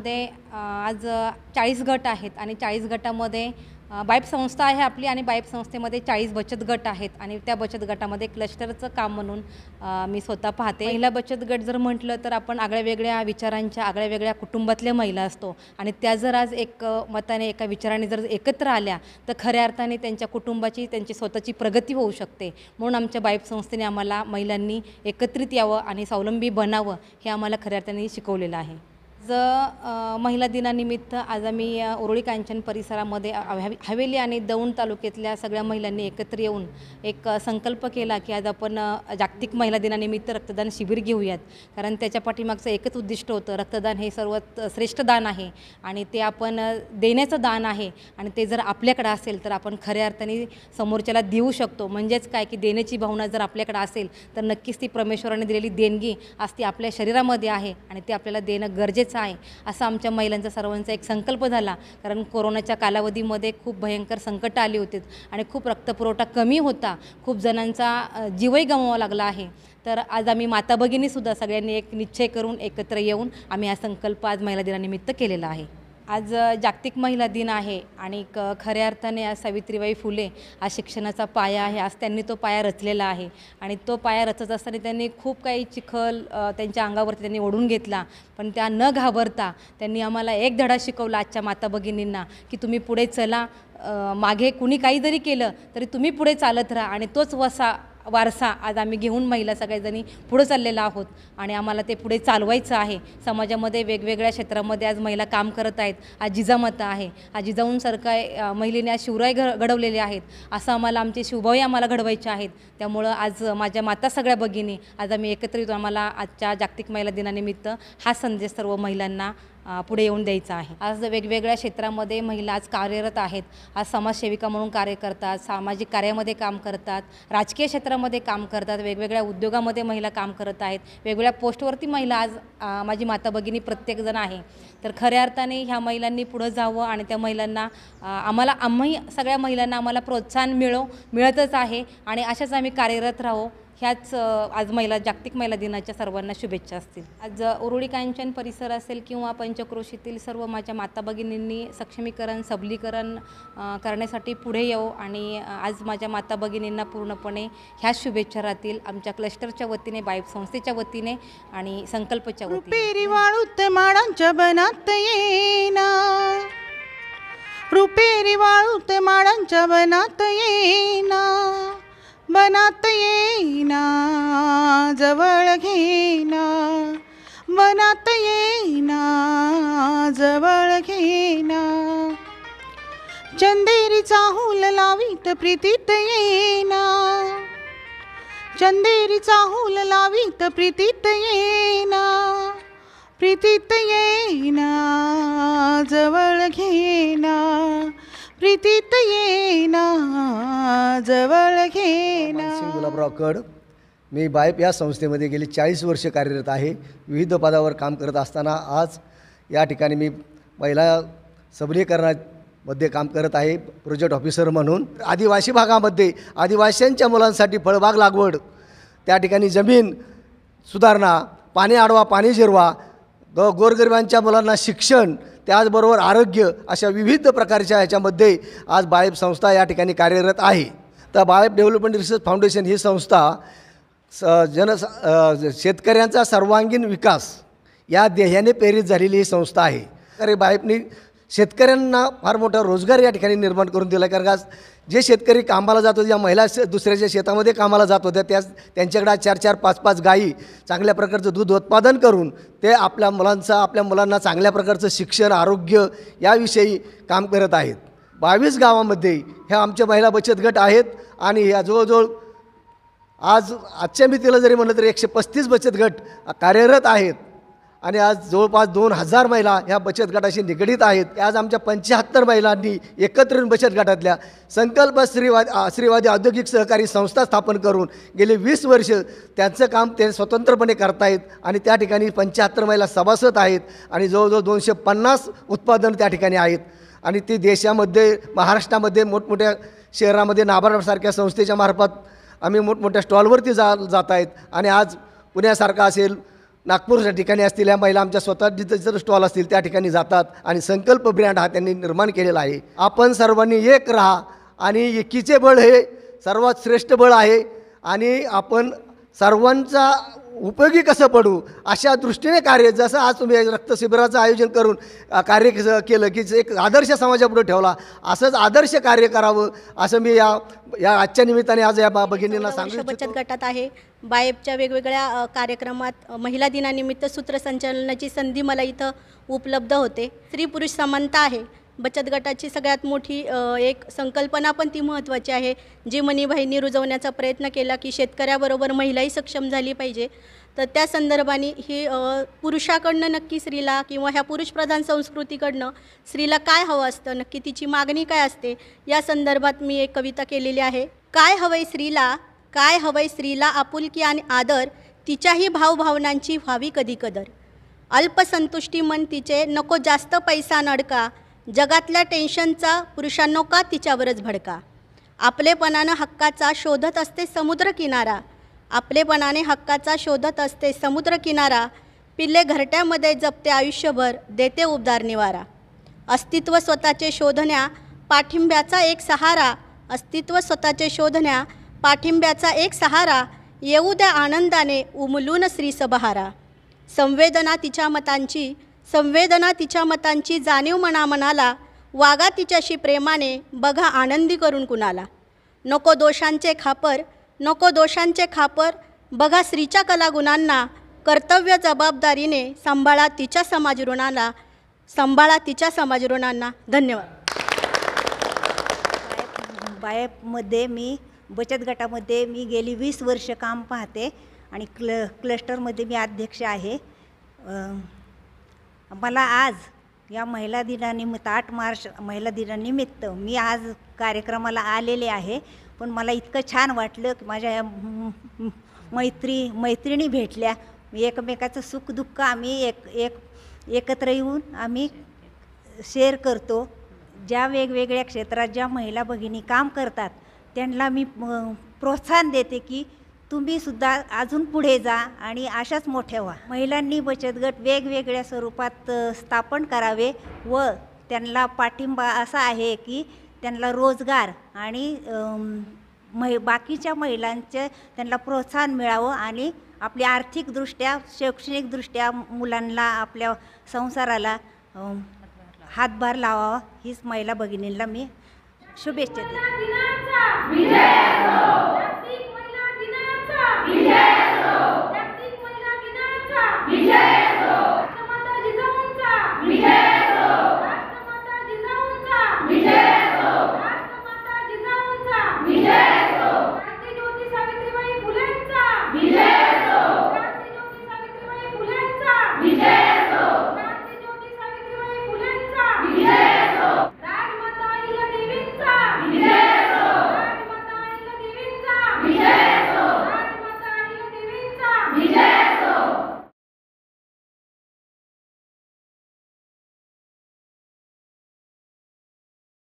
मध्ये आज चाळीस गट आहेत आणि चाळीस गटामध्ये बाईप संस्था आहे आपली आणि बाईप संस्थेमध्ये चाळीस बचत गट आहेत आणि त्या बचत गटामध्ये क्लस्टरचं काम म्हणून मी स्वतः पाहते महिला बचत गट जर म्हटलं तर आपण आगळ्या वेगळ्या विचारांच्या आगळ्या वेगळ्या कुटुंबातल्या महिला असतो आणि त्या जर आज एक मताने एका विचाराने जर एकत्र आल्या तर खऱ्या अर्थाने त्यांच्या कुटुंबाची त्यांची स्वतःची प्रगती होऊ शकते म्हणून आमच्या बाईप संस्थेने आम्हाला महिलांनी एकत्रित यावं आणि स्वावलंबी बनावं हे आम्हाला खऱ्या अर्थाने शिकवलेलं आहे ज महिला दिनानिमित्त आज आम्ही उरुळी कांचन परिसरामध्ये हवेली आणि दौंड तालुक्यातल्या सगळ्या महिलांनी एकत्र येऊन एक संकल्प केला की आज आपण जागतिक महिला दिनानिमित्त रक्तदान शिबिर घेऊयात कारण त्याच्या पाठीमागचं एकच उद्दिष्ट होतं रक्तदान हे सर्वात श्रेष्ठ दान आहे आणि ते आपण देण्याचं दान आहे आणि ते जर आपल्याकडे असेल तर आपण खऱ्या अर्थाने समोरच्याला देऊ शकतो म्हणजेच काय की देण्याची भावना जर आपल्याकडं असेल तर नक्कीच ती परमेश्वराने दिलेली देणगी आज ती आपल्या शरीरामध्ये आहे आणि ते आपल्याला देणं गरजेचं गरजेचं आहे असा आमच्या महिलांचा सर्वांचा एक संकल्प झाला कारण कोरोनाच्या कालावधीमध्ये खूप भयंकर संकट आली होती आणि खूप रक्तपुरवठा कमी होता खूप जणांचा जीवही गमवावा लागला आहे तर आज आम्ही माता भगिनीसुद्धा सगळ्यांनी एक निश्चय करून एकत्र येऊन आम्ही हा संकल्प आज महिला दिनानिमित्त केलेला आहे आज जागतिक महिला दिन आहे आणि क खऱ्या अर्थाने आज सावित्रीबाई फुले हा शिक्षणाचा पाया आहे आज त्यांनी तो पाया रचलेला आहे आणि तो पाया रचत असताना त्यांनी खूप काही चिखल त्यांच्या अंगावरती त्यांनी ओढून घेतला पण त्या न घाबरता त्यांनी आम्हाला एक धडा शिकवला आजच्या माता भगिनींना की तुम्ही पुढे चला मागे कुणी काही जरी केलं तरी तुम्ही पुढे चालत राहा आणि तोच वसा वारसा आज आम्ही घेऊन महिला सगळ्याजणी पुढे चाललेलो आहोत आणि आम्हाला ते पुढे चालवायचं आहे समाजामध्ये वेगवेगळ्या क्षेत्रामध्ये आज महिला काम करत आहेत आज जिजामाता आहे आज जिजाऊन सरकार महिलेने आज शिवराय घ घडवलेले आहेत असं आम्हाला आमचे शिवभाई आम्हाला घडवायचे आहेत त्यामुळं आज माझ्या माता सगळ्या भगिनी आज आम्ही एकत्रित आम्हाला आजच्या जागतिक महिला दिनानिमित्त हा संदेश सर्व महिलांना पुढे येऊन द्यायचं आहे आज वेगवेगळ्या क्षेत्रामध्ये महिला आज कार्यरत आहेत आज समाजसेविका म्हणून कार्य करतात सामाजिक कार्यामध्ये काम करतात राजकीय क्षेत्रामध्ये काम करतात वेगवेगळ्या उद्योगामध्ये महिला काम करत आहेत वेगवेगळ्या पोस्टवरती महिला आज माझी माता भगिनी प्रत्येकजण आहे तर खऱ्या अर्थाने ह्या महिलांनी पुढं जावं आणि त्या महिलांना आम्हाला आम्ही सगळ्या महिलांना आम्हाला प्रोत्साहन मिळो मिळतच आहे आणि अशाच आम्ही कार्यरत राहू ह्याच आज महिला जागतिक महिला दिनाच्या सर्वांना शुभेच्छा असतील आज उरुळी कांचन परिसर असेल किंवा पंचक्रोशीतील सर्व माझ्या माता भगिनींनी सक्षमीकरण सबलीकरण करण्यासाठी पुढे येऊ आणि आज माझ्या माता भगिनींना पूर्णपणे ह्याच शुभेच्छा राहतील आमच्या क्लस्टरच्या वतीने बाईब संस्थेच्या वतीने आणि संकल्पच्या वतीने बनात रुपेरी वाळूत माडांच्या बनात येना बनात घेना जवळ घेना मनात येना जवळ घेना चंदेरी चाहूल लावीत प्रीतीत येईना चंदेरी चाहूल लावीत प्रीतीत येना प्रीतीत येना जवळ घेना प्रीतीत येना जवळ घेना गुलाबराव कड मी बायप या संस्थेमध्ये गेली चाळीस वर्ष कार्यरत आहे विविध पदावर काम करत असताना आज या ठिकाणी मी महिला सबलीकरणामध्ये काम करत आहे प्रोजेक्ट ऑफिसर म्हणून आदिवासी भागामध्ये आदिवासींच्या मुलांसाठी फळबाग लागवड त्या ठिकाणी जमीन सुधारणा पाणी आडवा पाणी जिरवा ग गोरगरिबांच्या मुलांना शिक्षण त्याचबरोबर आरोग्य अशा विविध प्रकारच्या ह्याच्यामध्ये आज बायप संस्था या ठिकाणी कार्यरत आहे तर बायप डेव्हलपमेंट रिसर्च फाउंडेशन ही संस्था स जनसा शेतकऱ्यांचा सर्वांगीण विकास या ध्येयाने प्रेरित झालेली ही संस्था आहे अरे बाईपनी शेतकऱ्यांना फार मोठा रोजगार या ठिकाणी निर्माण करून दिला कारण का जे शेतकरी कामाला जात होते ज्या महिला दुसऱ्याच्या शेतामध्ये कामाला जात होत्या त्या त्यांच्याकडे चार चार पाच पाच गायी चांगल्या प्रकारचं दूध उत्पादन करून ते आपल्या मुलांचं आपल्या मुलांना चांगल्या प्रकारचं शिक्षण आरोग्य याविषयी काम करत आहेत बावीस गावामध्ये ह्या आमच्या महिला बचत गट आहेत आणि या जवळजवळ आज आजच्या मितीला जरी म्हटलं तरी एकशे पस्तीस बचत गट कार्यरत आहेत आणि आज जवळपास दोन हजार महिला ह्या बचत गटाशी निगडीत आहेत आज आमच्या पंच्याहत्तर महिलांनी एकत्र येऊन बचत गटातल्या संकल्प श्रीवाद श्रीवादी औद्योगिक सहकारी संस्था स्थापन करून गेले वीस वर्ष त्यांचं काम ते स्वतंत्रपणे करतायत आणि त्या ठिकाणी पंच्याहत्तर महिला सभासद आहेत आणि जवळजवळ दोनशे पन्नास उत्पादन त्या ठिकाणी आहेत आणि ती देशामध्ये महाराष्ट्रामध्ये मोठमोठ्या शहरामध्ये नाबार्डसारख्या संस्थेच्या मार्फत आम्ही मोठमोठ्या स्टॉलवरती जा जात आहेत आणि आज पुण्यासारखा असेल नागपूरच्या ठिकाणी असतील या महिला आमच्या स्वतः जिथं जर स्टॉल असतील त्या ठिकाणी जातात आणि संकल्प ब्रँड हा त्यांनी निर्माण केलेला आहे आपण सर्वांनी एक राहा आणि एकीचे बळ हे सर्वात श्रेष्ठ बळ आहे आणि आपण सर्वांचा उपयोगी कसं पडू अशा दृष्टीने कार्य जसं आज तुम्ही रक्तशिबिराचं आयोजन करून कार्य केलं की एक आदर्श समाजापुढे ठेवला असंच आदर्श कार्य करावं असं मी या या आजच्या निमित्ताने आज या भगिनींना सांगू बचत गटात आहे बायबच्या वेगवेगळ्या कार्यक्रमात महिला दिनानिमित्त सूत्रसंचालनाची संधी मला इथं उपलब्ध होते स्त्री पुरुष समानता आहे बचत गटाची सगळ्यात मोठी एक संकल्पना पण ती महत्त्वाची आहे जी मणीबाईंनी रुजवण्याचा प्रयत्न केला की शेतकऱ्याबरोबर महिलाही सक्षम झाली पाहिजे तर त्या संदर्भाने ही पुरुषाकडनं नक्की स्त्रीला किंवा ह्या पुरुषप्रधान संस्कृतीकडनं स्त्रीला काय हवं असतं नक्की तिची मागणी काय असते या संदर्भात मी एक कविता केलेली आहे काय हवंय स्त्रीला काय हवंय स्त्रीला आपुलकी आणि आदर तिच्याही भावभावनांची व्हावी कधी कदर अल्पसंतुष्टी मन तिचे नको जास्त पैसा नडका जगातल्या टेन्शनचा पुरुषांनो का तिच्यावरच भडका आपलेपणानं हक्काचा शोधत असते समुद्रकिनारा आपलेपणाने हक्काचा शोधत असते समुद्रकिनारा पिल्ले घरट्यामध्ये जपते आयुष्यभर देते उबदार निवारा अस्तित्व स्वतःचे शोधण्या पाठिंब्याचा एक सहारा अस्तित्व स्वतःचे शोधण्या पाठिंब्याचा एक सहारा येऊ द्या आनंदाने उमलून श्रीसबहारा संवेदना तिच्या मतांची संवेदना तिच्या मतांची जाणीव मना मनाला वागा तिच्याशी प्रेमाने बघा आनंदी करून कुणाला नको दोषांचे खापर नको दोषांचे खापर बघा स्त्रीच्या कलागुणांना कर्तव्य जबाबदारीने सांभाळा तिच्या समाजऋणाला सांभाळा तिच्या समाजऋणांना धन्यवाद बायपमध्ये मी बचत गटामध्ये मी गेली वीस वर्ष काम पाहते आणि क्ल क्लस्टरमध्ये मी अध्यक्ष आहे मला आज या महिला दिनानिमित्त आठ मार्च महिला दिनानिमित्त मी आज कार्यक्रमाला आलेले आहे पण मला इतकं छान वाटलं की माझ्या मैत्री मैत्रिणी भेटल्या एकमेकाचं सुखदुःख आम्ही एक एक एकत्र येऊन आम्ही शेअर करतो ज्या वेगवेगळ्या क्षेत्रात ज्या महिला भगिनी काम करतात त्यांना मी प्रोत्साहन देते की तुम्हीसुद्धा अजून पुढे जा आणि अशाच मोठ्या व्हा महिलांनी बचत गट वेगवेगळ्या स्वरूपात स्थापन करावे व त्यांना पाठिंबा असा आहे की त्यांना रोजगार आणि महि बाकीच्या महिलांचे त्यांना प्रोत्साहन मिळावं आणि आपली आर्थिकदृष्ट्या शैक्षणिकदृष्ट्या मुलांना आपल्या संसाराला हातभार लावावा हीच महिला भगिनींना मी शुभेच्छा देते विजय असो जागतिक महिला दिनाचा विजय